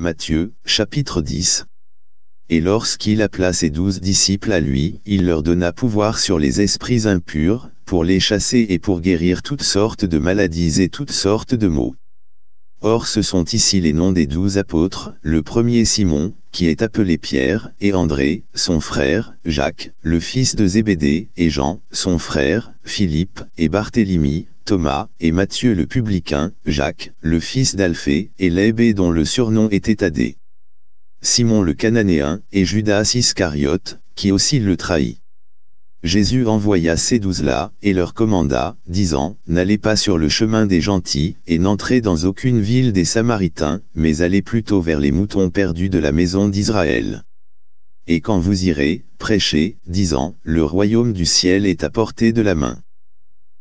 Matthieu, chapitre 10. Et lorsqu'il appela ses douze disciples à lui, il leur donna pouvoir sur les esprits impurs, pour les chasser et pour guérir toutes sortes de maladies et toutes sortes de maux. Or ce sont ici les noms des douze apôtres, le premier Simon, qui est appelé Pierre, et André, son frère, Jacques, le fils de Zébédée, et Jean, son frère, Philippe, et Barthélemy, Thomas, et Matthieu le publicain, Jacques, le fils d'Alphée, et Lébé dont le surnom était Adé. Simon le Cananéen, et Judas Iscariote, qui aussi le trahit. Jésus envoya ces douze-là, et leur commanda, disant, « N'allez pas sur le chemin des gentils, et n'entrez dans aucune ville des Samaritains, mais allez plutôt vers les moutons perdus de la maison d'Israël. Et quand vous irez, prêchez, disant, « Le royaume du ciel est à portée de la main. »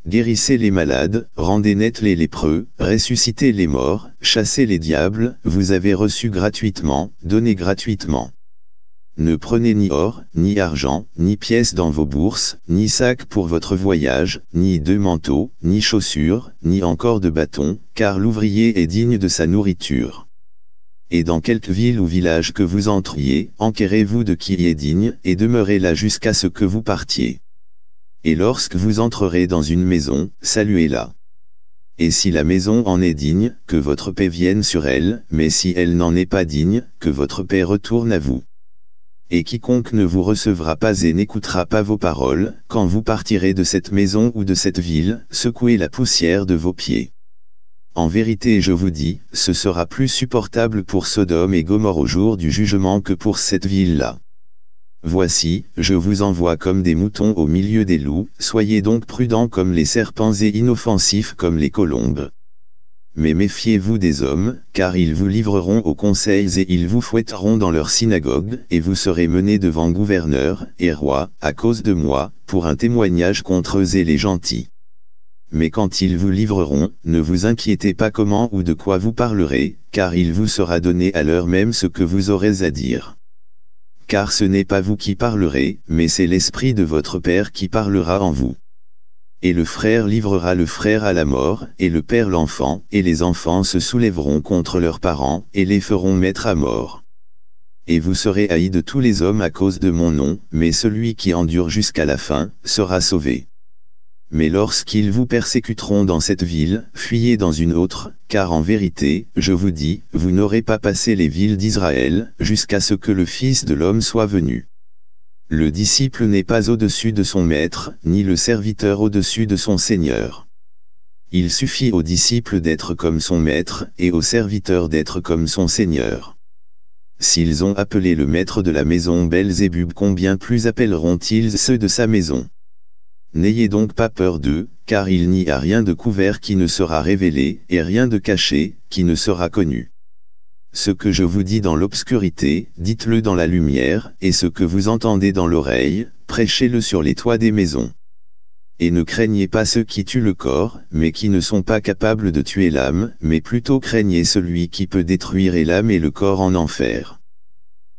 guérissez les malades, rendez nets les lépreux, ressuscitez les morts, chassez les diables, vous avez reçu gratuitement, donnez gratuitement. Ne prenez ni or, ni argent, ni pièces dans vos bourses, ni sacs pour votre voyage, ni deux manteaux, ni chaussures, ni encore de bâtons, car l'ouvrier est digne de sa nourriture. Et dans quelque ville ou village que vous entriez, enquérez-vous de qui est digne, et demeurez là jusqu'à ce que vous partiez. Et lorsque vous entrerez dans une maison, saluez-la. Et si la maison en est digne, que votre paix vienne sur elle, mais si elle n'en est pas digne, que votre paix retourne à vous. Et quiconque ne vous recevra pas et n'écoutera pas vos paroles, quand vous partirez de cette maison ou de cette ville, secouez la poussière de vos pieds. En vérité je vous dis, ce sera plus supportable pour Sodome et Gomorre au jour du jugement que pour cette ville-là. Voici, je vous envoie comme des moutons au milieu des loups, soyez donc prudents comme les serpents et inoffensifs comme les colombes. Mais méfiez-vous des hommes, car ils vous livreront aux conseils et ils vous fouetteront dans leur synagogue, et vous serez menés devant gouverneurs et rois, à cause de moi, pour un témoignage contre eux et les gentils. Mais quand ils vous livreront, ne vous inquiétez pas comment ou de quoi vous parlerez, car il vous sera donné à l'heure même ce que vous aurez à dire car ce n'est pas vous qui parlerez, mais c'est l'Esprit de votre Père qui parlera en vous. Et le frère livrera le frère à la mort, et le père l'enfant, et les enfants se soulèveront contre leurs parents, et les feront mettre à mort. Et vous serez haïs de tous les hommes à cause de mon nom, mais celui qui endure jusqu'à la fin, sera sauvé. Mais lorsqu'ils vous persécuteront dans cette ville, fuyez dans une autre, car en vérité, je vous dis, vous n'aurez pas passé les villes d'Israël, jusqu'à ce que le Fils de l'homme soit venu. Le disciple n'est pas au-dessus de son maître, ni le serviteur au-dessus de son seigneur. Il suffit au disciple d'être comme son maître, et au serviteur d'être comme son seigneur. S'ils ont appelé le maître de la maison Belzébub combien plus appelleront-ils ceux de sa maison N'ayez donc pas peur d'eux, car il n'y a rien de couvert qui ne sera révélé, et rien de caché, qui ne sera connu. Ce que je vous dis dans l'obscurité, dites-le dans la lumière, et ce que vous entendez dans l'oreille, prêchez-le sur les toits des maisons. Et ne craignez pas ceux qui tuent le corps, mais qui ne sont pas capables de tuer l'âme, mais plutôt craignez celui qui peut détruire l'âme et le corps en enfer.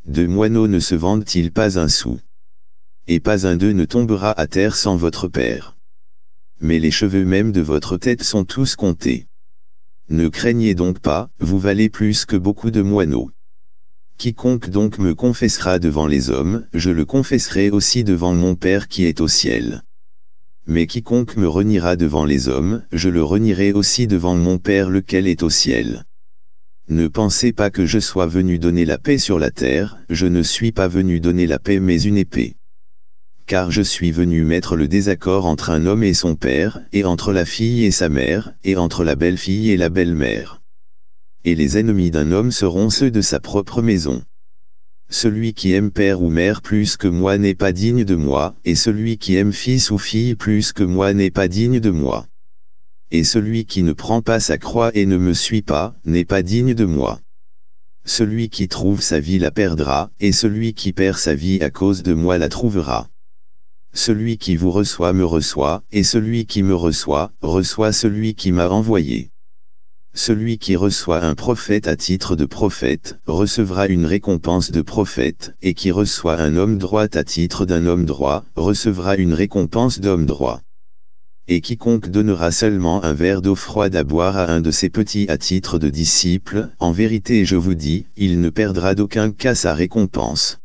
De moineaux ne se vendent-ils pas un sou et pas un d'eux ne tombera à terre sans votre Père. Mais les cheveux même de votre tête sont tous comptés. Ne craignez donc pas, vous valez plus que beaucoup de moineaux. Quiconque donc me confessera devant les hommes, je le confesserai aussi devant mon Père qui est au ciel. Mais quiconque me reniera devant les hommes, je le renierai aussi devant mon Père lequel est au ciel. Ne pensez pas que je sois venu donner la paix sur la terre, je ne suis pas venu donner la paix mais une épée car je suis venu mettre le désaccord entre un homme et son père, et entre la fille et sa mère, et entre la belle-fille et la belle-mère. Et les ennemis d'un homme seront ceux de sa propre maison. Celui qui aime père ou mère plus que moi n'est pas digne de moi, et celui qui aime fils ou fille plus que moi n'est pas digne de moi. Et celui qui ne prend pas sa croix et ne me suit pas, n'est pas digne de moi. Celui qui trouve sa vie la perdra, et celui qui perd sa vie à cause de moi la trouvera. Celui qui vous reçoit me reçoit, et celui qui me reçoit, reçoit celui qui m'a envoyé. Celui qui reçoit un prophète à titre de prophète, recevra une récompense de prophète, et qui reçoit un homme droit à titre d'un homme droit, recevra une récompense d'homme droit. Et quiconque donnera seulement un verre d'eau froide à boire à un de ses petits à titre de disciple, en vérité je vous dis, il ne perdra d'aucun cas sa récompense.